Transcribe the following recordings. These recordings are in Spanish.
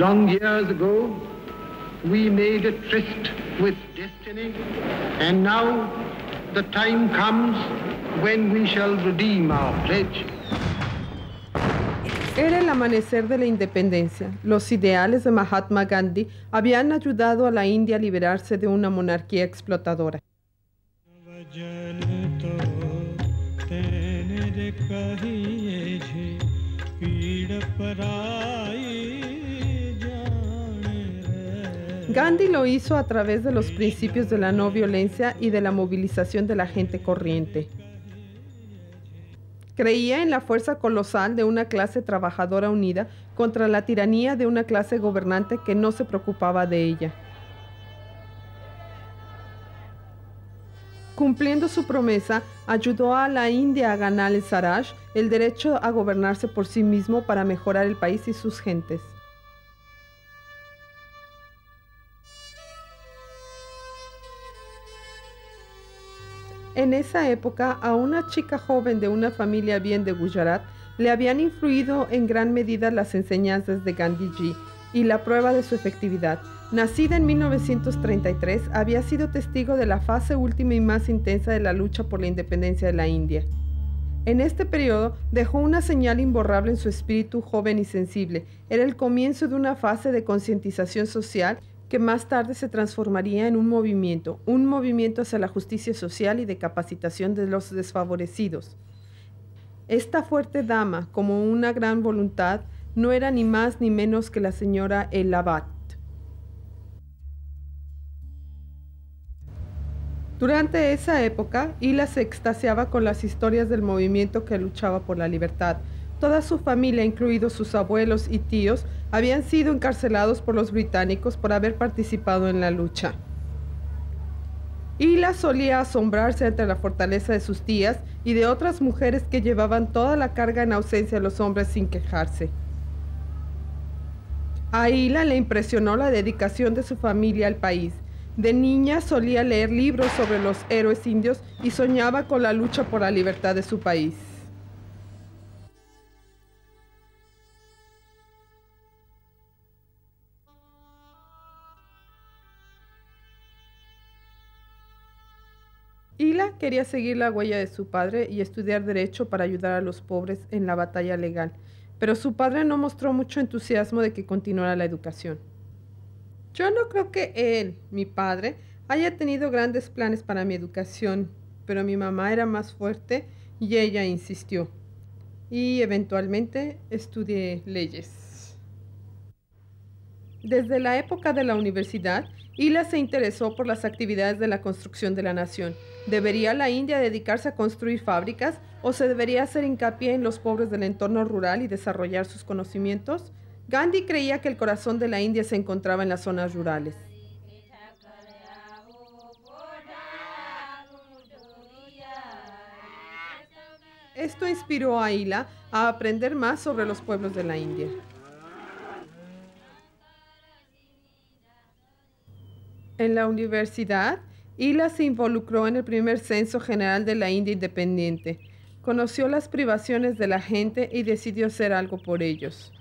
Long years ago, we made a tryst with destiny, and now the time comes when we shall redeem our pledge. Era el amanecer de la independencia. Los ideales de Mahatma Gandhi habían ayudado a la India a liberarse de una monarquía explotadora. Gandhi lo hizo a través de los principios de la no violencia y de la movilización de la gente corriente. Creía en la fuerza colosal de una clase trabajadora unida contra la tiranía de una clase gobernante que no se preocupaba de ella. Cumpliendo su promesa, ayudó a la India a ganar el Saraj, el derecho a gobernarse por sí mismo para mejorar el país y sus gentes. En esa época, a una chica joven de una familia bien de Gujarat le habían influido en gran medida las enseñanzas de Gandhiji y la prueba de su efectividad. Nacida en 1933, había sido testigo de la fase última y más intensa de la lucha por la independencia de la India. En este periodo dejó una señal imborrable en su espíritu joven y sensible. Era el comienzo de una fase de concientización social que más tarde se transformaría en un movimiento, un movimiento hacia la justicia social y de capacitación de los desfavorecidos. Esta fuerte dama, como una gran voluntad, no era ni más ni menos que la señora El Abad. Durante esa época, Ila se extasiaba con las historias del movimiento que luchaba por la libertad, toda su familia, incluidos sus abuelos y tíos, habían sido encarcelados por los británicos por haber participado en la lucha. Hila solía asombrarse ante la fortaleza de sus tías y de otras mujeres que llevaban toda la carga en ausencia de los hombres sin quejarse. A Hila le impresionó la dedicación de su familia al país. De niña solía leer libros sobre los héroes indios y soñaba con la lucha por la libertad de su país. quería seguir la huella de su padre y estudiar derecho para ayudar a los pobres en la batalla legal, pero su padre no mostró mucho entusiasmo de que continuara la educación. Yo no creo que él, mi padre, haya tenido grandes planes para mi educación, pero mi mamá era más fuerte y ella insistió. Y eventualmente estudié leyes. Desde la época de la universidad, Ila se interesó por las actividades de la construcción de la nación. ¿Debería la India dedicarse a construir fábricas o se debería hacer hincapié en los pobres del entorno rural y desarrollar sus conocimientos? Gandhi creía que el corazón de la India se encontraba en las zonas rurales. Esto inspiró a Ila a aprender más sobre los pueblos de la India. en la universidad y las se involucró en el primer censo general de la India independiente. Conoció las privaciones de la gente y decidió hacer algo por ellos.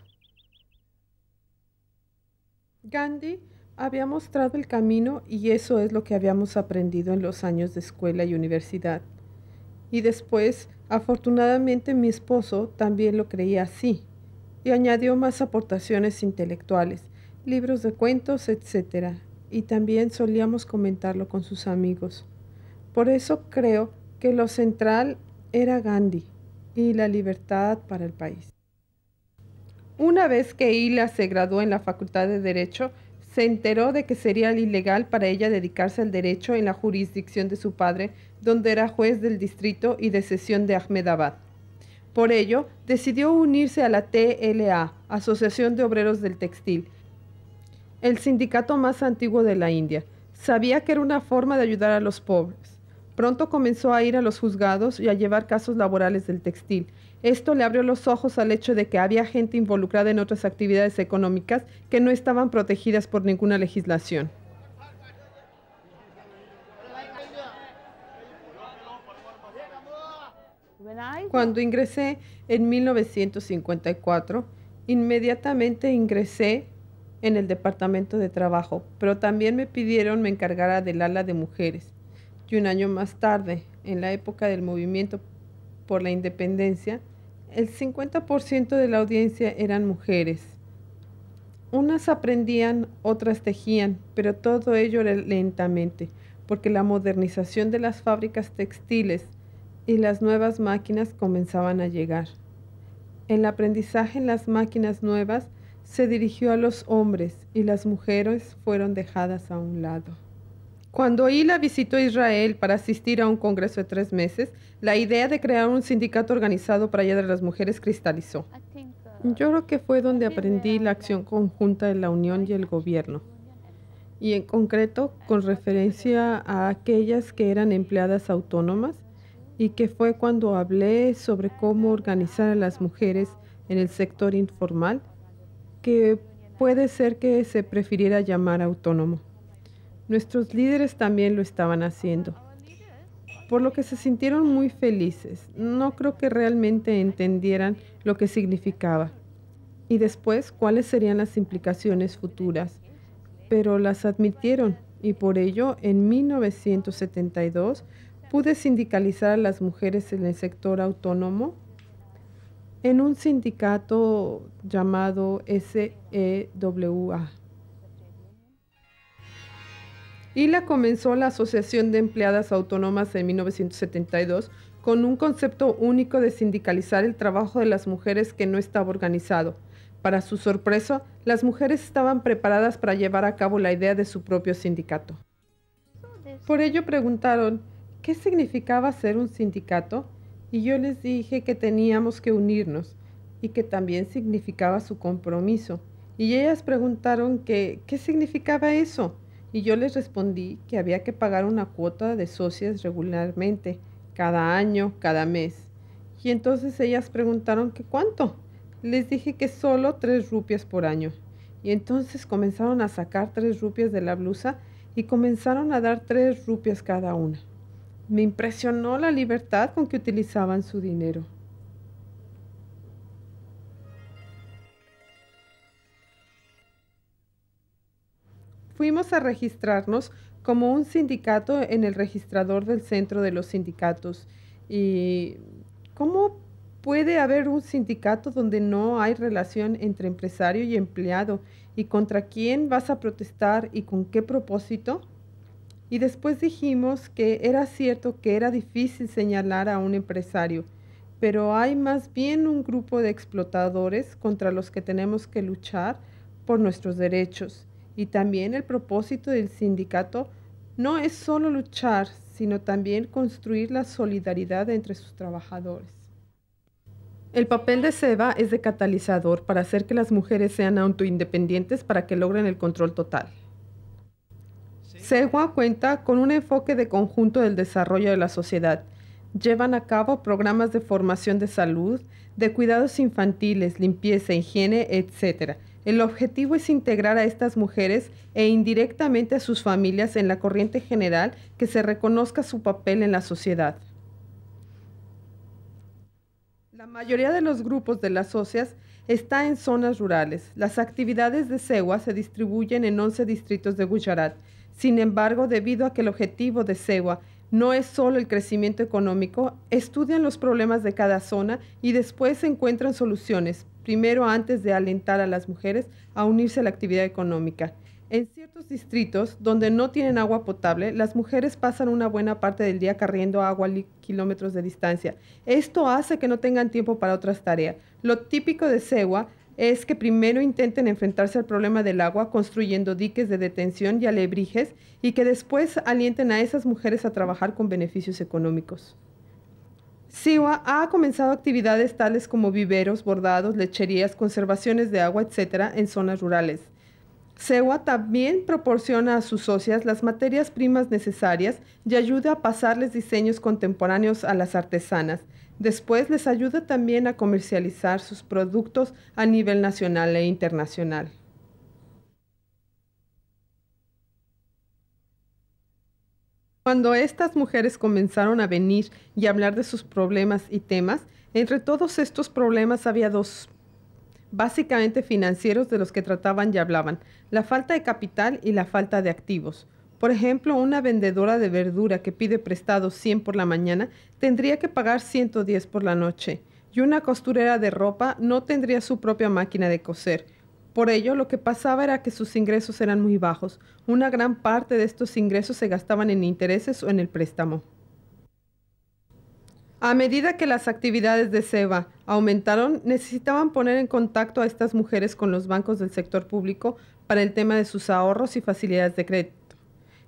Gandhi había mostrado el camino y eso es lo que habíamos aprendido en los años de escuela y universidad. Y después, afortunadamente, mi esposo también lo creía así y añadió más aportaciones intelectuales, libros de cuentos, etcétera y también solíamos comentarlo con sus amigos. Por eso creo que lo central era Gandhi y la libertad para el país. Una vez que Ila se graduó en la Facultad de Derecho, se enteró de que sería ilegal para ella dedicarse al derecho en la jurisdicción de su padre, donde era juez del distrito y de sesión de Ahmedabad. Por ello, decidió unirse a la TLA, Asociación de Obreros del Textil, el sindicato más antiguo de la India. Sabía que era una forma de ayudar a los pobres. Pronto comenzó a ir a los juzgados y a llevar casos laborales del textil. Esto le abrió los ojos al hecho de que había gente involucrada en otras actividades económicas que no estaban protegidas por ninguna legislación. Cuando ingresé en 1954, inmediatamente ingresé en el Departamento de Trabajo, pero también me pidieron me encargara del ala de mujeres. Y un año más tarde, en la época del movimiento por la independencia, el 50% de la audiencia eran mujeres. Unas aprendían, otras tejían, pero todo ello era lentamente, porque la modernización de las fábricas textiles y las nuevas máquinas comenzaban a llegar. El aprendizaje en las máquinas nuevas se dirigió a los hombres y las mujeres fueron dejadas a un lado. Cuando Hila visitó Israel para asistir a un congreso de tres meses, la idea de crear un sindicato organizado para ayudar a las mujeres cristalizó. Uh, Yo creo que fue donde aprendí la acción conjunta de la Unión y el gobierno, y en concreto con referencia a aquellas que eran empleadas autónomas, y que fue cuando hablé sobre cómo organizar a las mujeres en el sector informal que puede ser que se prefiriera llamar autónomo. Nuestros líderes también lo estaban haciendo, por lo que se sintieron muy felices. No creo que realmente entendieran lo que significaba y después cuáles serían las implicaciones futuras, pero las admitieron y por ello en 1972 pude sindicalizar a las mujeres en el sector autónomo en un sindicato llamado SEWA. Y la comenzó la Asociación de Empleadas Autónomas en 1972 con un concepto único de sindicalizar el trabajo de las mujeres que no estaba organizado. Para su sorpresa, las mujeres estaban preparadas para llevar a cabo la idea de su propio sindicato. Por ello preguntaron, ¿qué significaba ser un sindicato? y yo les dije que teníamos que unirnos y que también significaba su compromiso. Y ellas preguntaron que, qué significaba eso. Y yo les respondí que había que pagar una cuota de socias regularmente, cada año, cada mes. Y entonces ellas preguntaron que cuánto. Les dije que solo tres rupias por año. Y entonces comenzaron a sacar tres rupias de la blusa y comenzaron a dar tres rupias cada una. Me impresionó la libertad con que utilizaban su dinero. Fuimos a registrarnos como un sindicato en el registrador del centro de los sindicatos. ¿Y cómo puede haber un sindicato donde no hay relación entre empresario y empleado? ¿Y contra quién vas a protestar y con qué propósito? Y después dijimos que era cierto que era difícil señalar a un empresario, pero hay más bien un grupo de explotadores contra los que tenemos que luchar por nuestros derechos. Y también el propósito del sindicato no es solo luchar, sino también construir la solidaridad entre sus trabajadores. El papel de SEBA es de catalizador para hacer que las mujeres sean autoindependientes para que logren el control total. CEGUA cuenta con un enfoque de conjunto del desarrollo de la sociedad. Llevan a cabo programas de formación de salud, de cuidados infantiles, limpieza, higiene, etc. El objetivo es integrar a estas mujeres e indirectamente a sus familias en la corriente general que se reconozca su papel en la sociedad. La mayoría de los grupos de las socias está en zonas rurales. Las actividades de SEWA se distribuyen en 11 distritos de Gujarat. Sin embargo, debido a que el objetivo de CEWA no es solo el crecimiento económico, estudian los problemas de cada zona y después encuentran soluciones, primero antes de alentar a las mujeres a unirse a la actividad económica. En ciertos distritos donde no tienen agua potable, las mujeres pasan una buena parte del día carriendo agua a kilómetros de distancia. Esto hace que no tengan tiempo para otras tareas. Lo típico de Cewa es que primero intenten enfrentarse al problema del agua construyendo diques de detención y alebrijes y que después alienten a esas mujeres a trabajar con beneficios económicos. SIWA ha comenzado actividades tales como viveros, bordados, lecherías, conservaciones de agua, etcétera, en zonas rurales sewa también proporciona a sus socias las materias primas necesarias y ayuda a pasarles diseños contemporáneos a las artesanas. Después les ayuda también a comercializar sus productos a nivel nacional e internacional. Cuando estas mujeres comenzaron a venir y hablar de sus problemas y temas, entre todos estos problemas había dos básicamente financieros de los que trataban y hablaban, la falta de capital y la falta de activos. Por ejemplo, una vendedora de verdura que pide prestado 100 por la mañana tendría que pagar 110 por la noche y una costurera de ropa no tendría su propia máquina de coser. Por ello, lo que pasaba era que sus ingresos eran muy bajos. Una gran parte de estos ingresos se gastaban en intereses o en el préstamo. A medida que las actividades de SEBA aumentaron, necesitaban poner en contacto a estas mujeres con los bancos del sector público para el tema de sus ahorros y facilidades de crédito.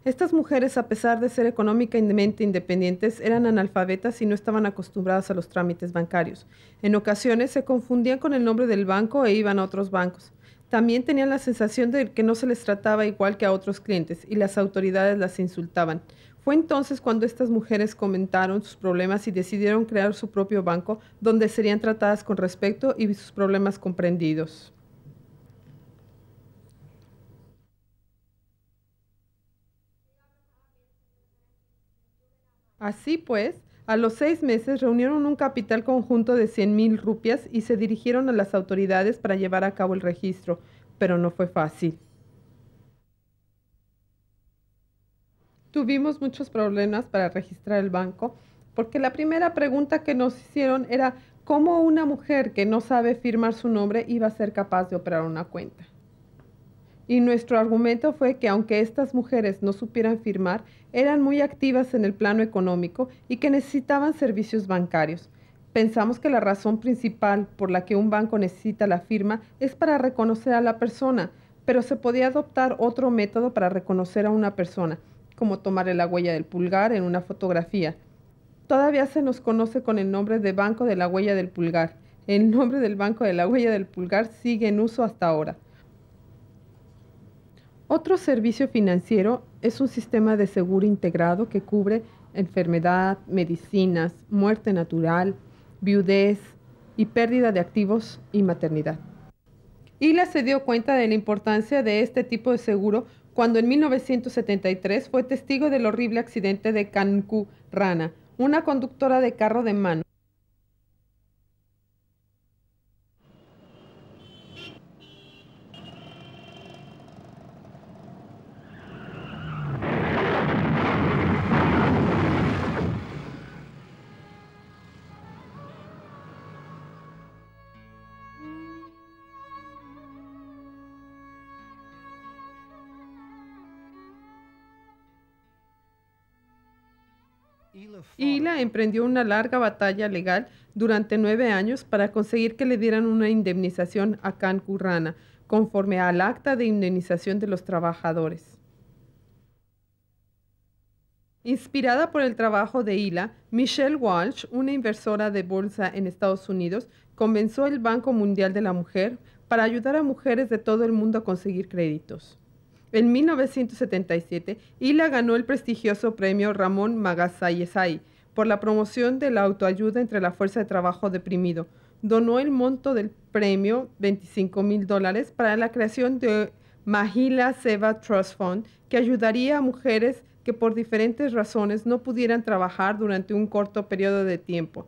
Estas mujeres, a pesar de ser económicamente independientes, eran analfabetas y no estaban acostumbradas a los trámites bancarios. En ocasiones se confundían con el nombre del banco e iban a otros bancos. También tenían la sensación de que no se les trataba igual que a otros clientes y las autoridades las insultaban. Fue entonces cuando estas mujeres comentaron sus problemas y decidieron crear su propio banco donde serían tratadas con respeto y sus problemas comprendidos. Así pues, a los seis meses reunieron un capital conjunto de 100 mil rupias y se dirigieron a las autoridades para llevar a cabo el registro, pero no fue fácil. tuvimos muchos problemas para registrar el banco, porque la primera pregunta que nos hicieron era cómo una mujer que no sabe firmar su nombre iba a ser capaz de operar una cuenta. Y nuestro argumento fue que aunque estas mujeres no supieran firmar, eran muy activas en el plano económico y que necesitaban servicios bancarios. Pensamos que la razón principal por la que un banco necesita la firma es para reconocer a la persona, pero se podía adoptar otro método para reconocer a una persona, como tomar la huella del pulgar en una fotografía. Todavía se nos conoce con el nombre de banco de la huella del pulgar. El nombre del banco de la huella del pulgar sigue en uso hasta ahora. Otro servicio financiero es un sistema de seguro integrado que cubre enfermedad, medicinas, muerte natural, viudez y pérdida de activos y maternidad. Hila se dio cuenta de la importancia de este tipo de seguro cuando en 1973 fue testigo del horrible accidente de Kanku Rana, una conductora de carro de mano Hila emprendió una larga batalla legal durante nueve años para conseguir que le dieran una indemnización a Khan conforme al Acta de Indemnización de los Trabajadores. Inspirada por el trabajo de Hila, Michelle Walsh, una inversora de bolsa en Estados Unidos, comenzó el Banco Mundial de la Mujer para ayudar a mujeres de todo el mundo a conseguir créditos en 1977 y ganó el prestigioso premio Ramón Magasayesay por la promoción de la autoayuda entre la fuerza de trabajo deprimido. Donó el monto del premio, 25 mil dólares, para la creación de Magila Seva Trust Fund, que ayudaría a mujeres que por diferentes razones no pudieran trabajar durante un corto periodo de tiempo.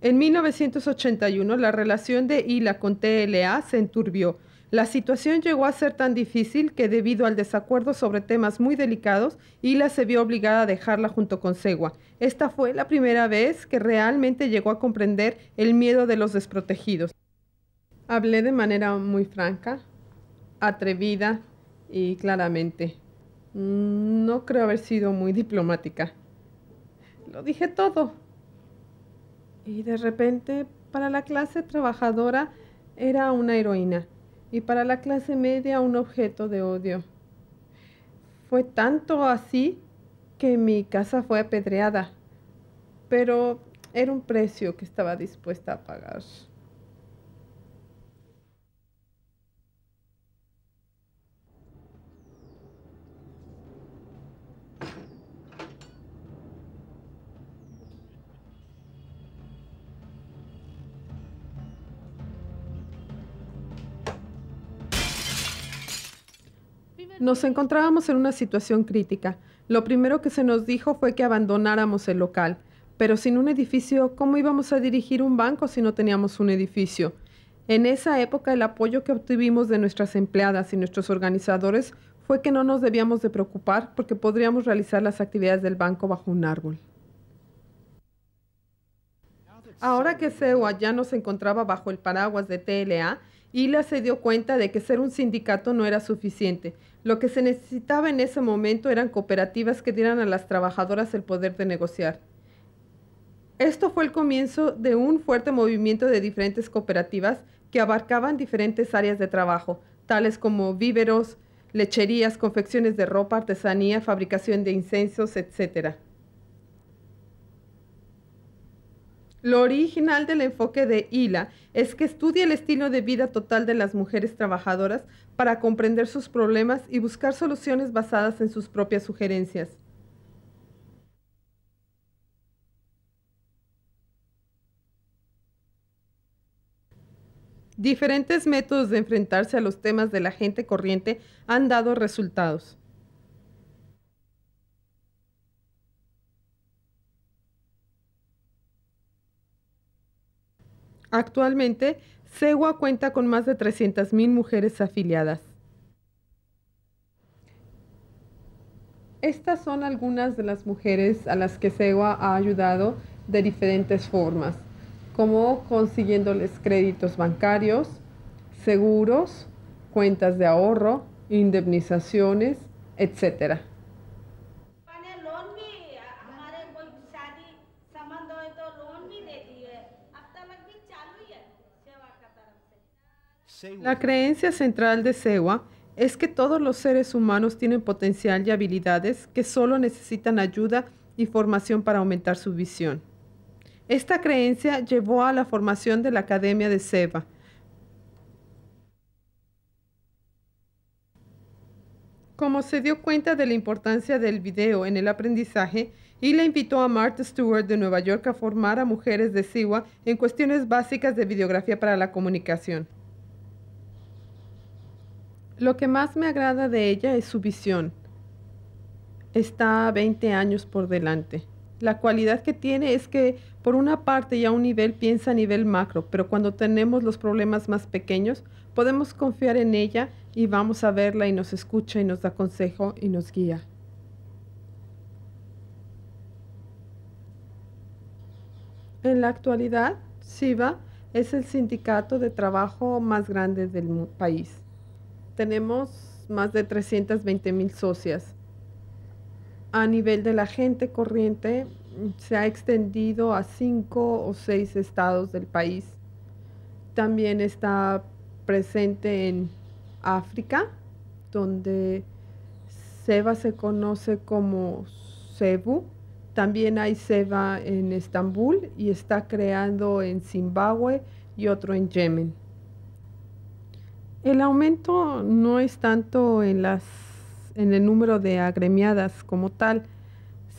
En 1981 la relación de ILA con TLA se enturbió la situación llegó a ser tan difícil que debido al desacuerdo sobre temas muy delicados, Hila se vio obligada a dejarla junto con Segua. Esta fue la primera vez que realmente llegó a comprender el miedo de los desprotegidos. Hablé de manera muy franca, atrevida y claramente. Mm, no creo haber sido muy diplomática. Lo dije todo. Y de repente, para la clase trabajadora, era una heroína y para la clase media un objeto de odio. Fue tanto así que mi casa fue apedreada, pero era un precio que estaba dispuesta a pagar. Nos encontrábamos en una situación crítica. Lo primero que se nos dijo fue que abandonáramos el local. Pero sin un edificio, ¿cómo íbamos a dirigir un banco si no teníamos un edificio? En esa época el apoyo que obtuvimos de nuestras empleadas y nuestros organizadores fue que no nos debíamos de preocupar porque podríamos realizar las actividades del banco bajo un árbol. Ahora que CEUA ya nos encontraba bajo el paraguas de TLA, Ila se dio cuenta de que ser un sindicato no era suficiente, lo que se necesitaba en ese momento eran cooperativas que dieran a las trabajadoras el poder de negociar. Esto fue el comienzo de un fuerte movimiento de diferentes cooperativas que abarcaban diferentes áreas de trabajo, tales como víveros, lecherías, confecciones de ropa, artesanía, fabricación de incensos, etc. Lo original del enfoque de ILA es que estudia el estilo de vida total de las mujeres trabajadoras para comprender sus problemas y buscar soluciones basadas en sus propias sugerencias. Diferentes métodos de enfrentarse a los temas de la gente corriente han dado resultados. Actualmente, CEWA cuenta con más de 300.000 mujeres afiliadas. Estas son algunas de las mujeres a las que CEWA ha ayudado de diferentes formas, como consiguiéndoles créditos bancarios, seguros, cuentas de ahorro, indemnizaciones, etcétera. La creencia central de Sewa es que todos los seres humanos tienen potencial y habilidades que solo necesitan ayuda y formación para aumentar su visión. Esta creencia llevó a la formación de la Academia de sewa. Como se dio cuenta de la importancia del video en el aprendizaje, y la invitó a Martha Stewart de Nueva York a formar a mujeres de SeWA en cuestiones básicas de videografía para la comunicación. Lo que más me agrada de ella es su visión. Está 20 años por delante. La cualidad que tiene es que por una parte y a un nivel piensa a nivel macro, pero cuando tenemos los problemas más pequeños, podemos confiar en ella y vamos a verla y nos escucha y nos da consejo y nos guía. En la actualidad, SIVA es el sindicato de trabajo más grande del país tenemos más de 320 mil socias. A nivel de la gente corriente, se ha extendido a cinco o seis estados del país. También está presente en África, donde Seba se conoce como Cebu. También hay Seba en Estambul y está creando en Zimbabue y otro en Yemen. El aumento no es tanto en, en el número de agremiadas como tal,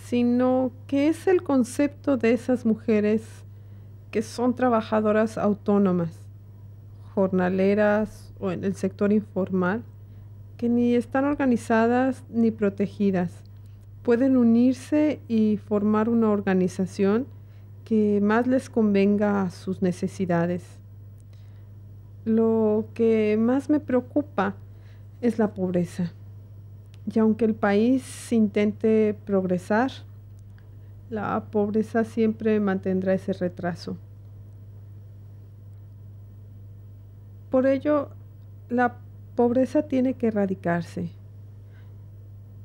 sino que es el concepto de esas mujeres que son trabajadoras autónomas, jornaleras o en el sector informal, que ni están organizadas ni protegidas. Pueden unirse y formar una organización que más les convenga a sus necesidades lo que más me preocupa es la pobreza. Y aunque el país intente progresar, la pobreza siempre mantendrá ese retraso. Por ello, la pobreza tiene que erradicarse.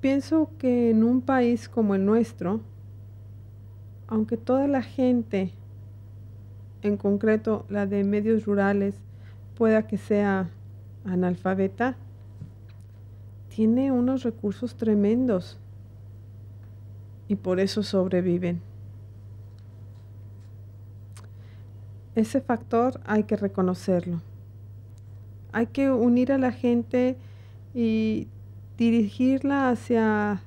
Pienso que en un país como el nuestro, aunque toda la gente, en concreto la de medios rurales, pueda que sea analfabeta, tiene unos recursos tremendos y por eso sobreviven. Ese factor hay que reconocerlo. Hay que unir a la gente y dirigirla hacia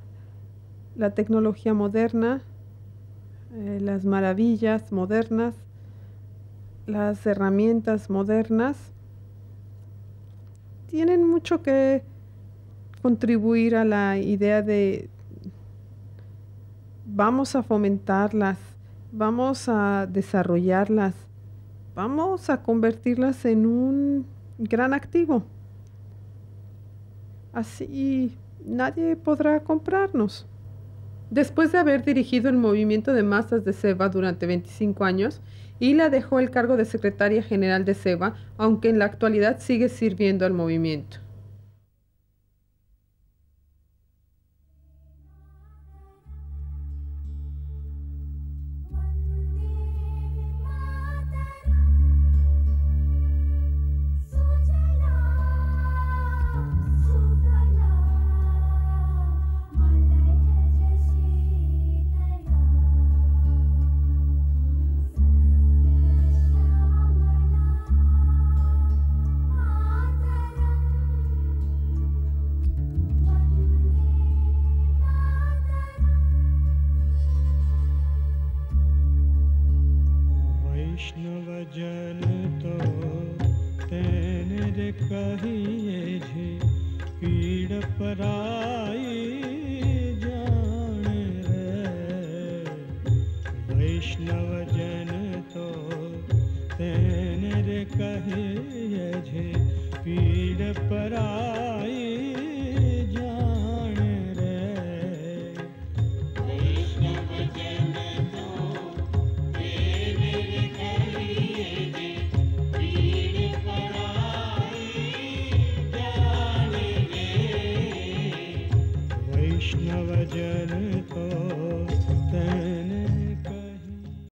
la tecnología moderna, eh, las maravillas modernas, las herramientas modernas tienen mucho que contribuir a la idea de vamos a fomentarlas, vamos a desarrollarlas, vamos a convertirlas en un gran activo. Así nadie podrá comprarnos. Después de haber dirigido el movimiento de masas de SEBA durante 25 años, Hila dejó el cargo de secretaria general de SEBA, aunque en la actualidad sigue sirviendo al movimiento. वैष्णव जनतो तेन रे पीड़ पराई जान ज वैष्णवजन तो तेन के पीड़ पराई